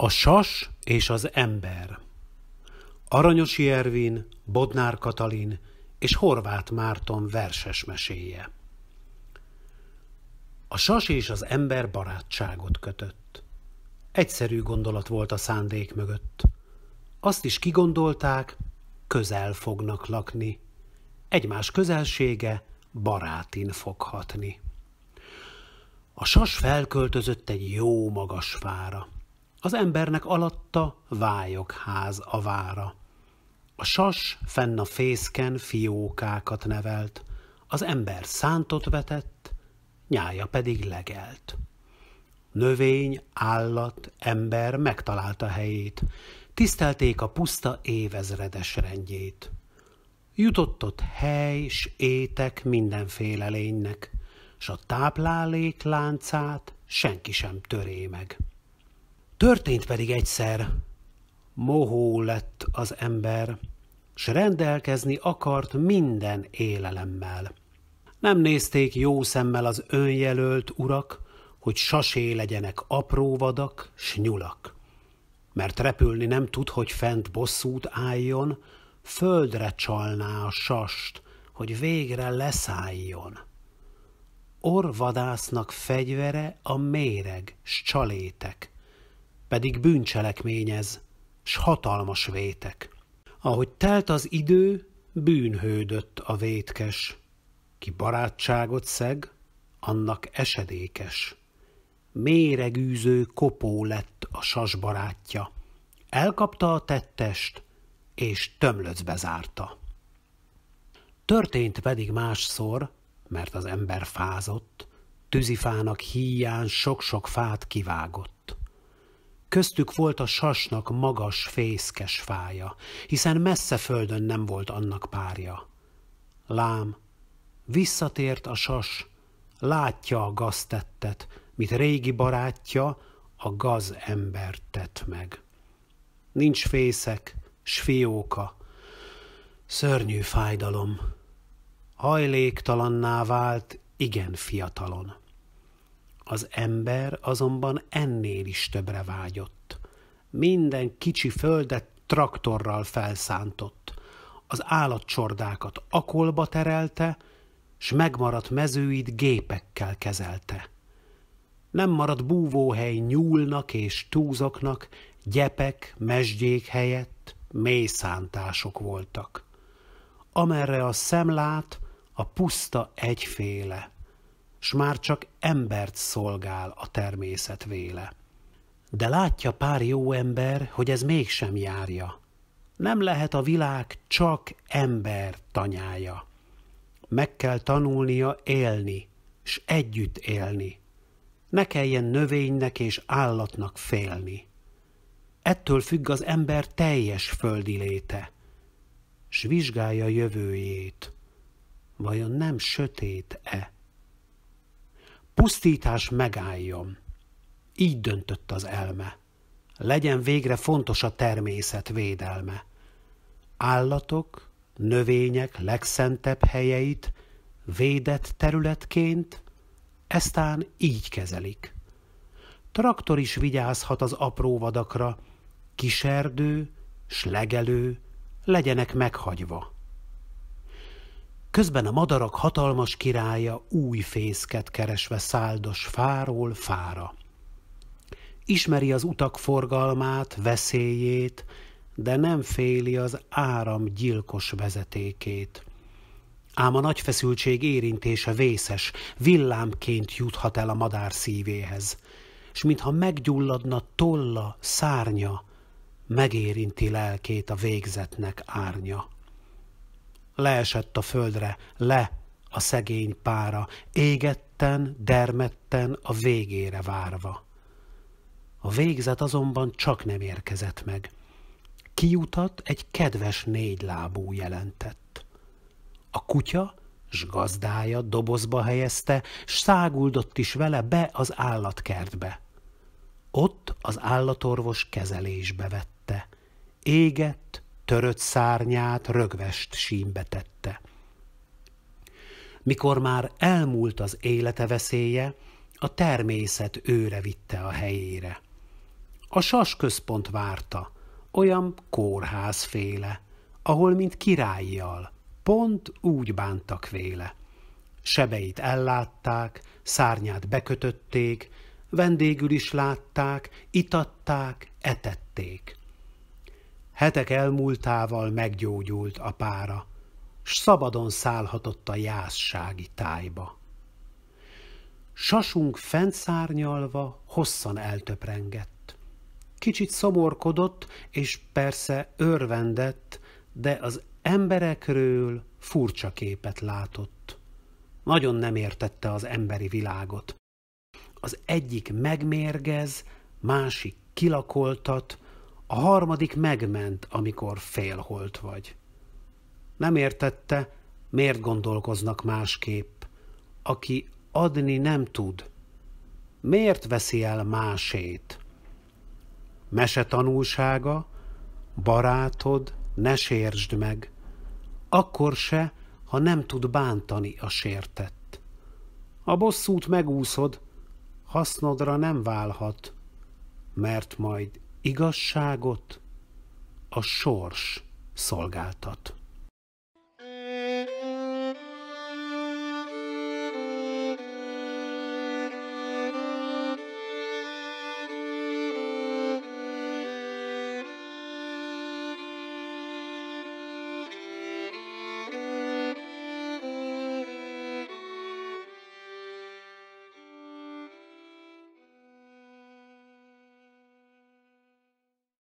A sas és az ember Aranyosi Ervin, Bodnár Katalin és Horváth Márton verses meséje. A sas és az ember barátságot kötött. Egyszerű gondolat volt a szándék mögött. Azt is kigondolták, közel fognak lakni. Egymás közelsége barátin fog hatni. A sas felköltözött egy jó magas fára az embernek alatta ház a vára. A sas fenn a fészken fiókákat nevelt, az ember szántot vetett, nyája pedig legelt. Növény, állat, ember megtalálta helyét, tisztelték a puszta évezredes rendjét. Jutott ott hely s étek mindenféle lénynek, s a táplálék láncát senki sem töré meg. Történt pedig egyszer, mohó lett az ember, s rendelkezni akart minden élelemmel. Nem nézték jó szemmel az önjelölt urak, hogy sasé legyenek apró vadak, s nyulak. Mert repülni nem tud, hogy fent bosszút álljon, földre csalná a sast, hogy végre leszálljon. Orvadásznak fegyvere a méreg, s csalétek, pedig bűncselekményez, s hatalmas vétek. Ahogy telt az idő, bűnhődött a vétkes. Ki barátságot szeg, annak esedékes. Méregűző kopó lett a sas barátja. Elkapta a tettest, és tömlöcbe zárta. Történt pedig másszor, mert az ember fázott, tűzifának híján sok-sok fát kivágott. Köztük volt a sasnak magas, fészkes fája, hiszen messze földön nem volt annak párja. Lám, visszatért a sas, látja a gaztettet, mit régi barátja, a gaz ember tett meg. Nincs fészek, s fióka. Szörnyű fájdalom. Hajléktalanná vált igen fiatalon. Az ember azonban ennél is többre vágyott. Minden kicsi földet traktorral felszántott. Az állatcsordákat akolba terelte, s megmaradt mezőit gépekkel kezelte. Nem maradt búvóhely nyúlnak és túzoknak, gyepek, mesgyék helyett mészántások voltak. Amerre a szem lát, a puszta egyféle – s már csak embert szolgál a természet véle. De látja pár jó ember, hogy ez mégsem járja. Nem lehet a világ csak ember tanyája. Meg kell tanulnia élni, s együtt élni. Ne kelljen növénynek és állatnak félni. Ettől függ az ember teljes földi léte, s vizsgálja jövőjét. Vajon nem sötét-e? pusztítás megálljon. Így döntött az elme. Legyen végre fontos a természet védelme. Állatok, növények legszentebb helyeit védett területként, eztán így kezelik. Traktor is vigyázhat az apró vadakra, kiserdő, slegelő, legyenek meghagyva. Közben a madarak hatalmas királya új fészket keresve száldos fáról fára. Ismeri az utak forgalmát, veszélyét, de nem féli az áram gyilkos vezetékét. Ám a nagy feszültség érintése vészes, villámként juthat el a madár szívéhez, s mintha meggyulladna tolla, szárnya, megérinti lelkét a végzetnek árnya leesett a földre, le a szegény pára, égetten, dermedten, a végére várva. A végzet azonban csak nem érkezett meg. Kiutat egy kedves négylábú jelentett. A kutya s gazdája dobozba helyezte, s száguldott is vele be az állatkertbe. Ott az állatorvos kezelésbe vette. Égett, törött szárnyát rögvest sínbe tette. Mikor már elmúlt az élete veszélye, a természet őre vitte a helyére. A sas központ várta, olyan kórházféle, ahol mint királyjal pont úgy bántak véle. Sebeit ellátták, szárnyát bekötötték, vendégül is látták, itatták, etették. Hetek elmúltával meggyógyult a pára, s szabadon szállhatott a jászsági tájba. Sasunk fentszárnyalva hosszan eltöprengett. Kicsit szomorkodott, és persze örvendett, de az emberekről furcsa képet látott. Nagyon nem értette az emberi világot. Az egyik megmérgez, másik kilakoltat, a harmadik megment, amikor félholt vagy. Nem értette, miért gondolkoznak másképp, aki adni nem tud. Miért veszi el másét? Mese tanulsága, barátod, ne sértsd meg, akkor se, ha nem tud bántani a sértett. A bosszút megúszod, hasznodra nem válhat, mert majd igazságot a sors szolgáltat.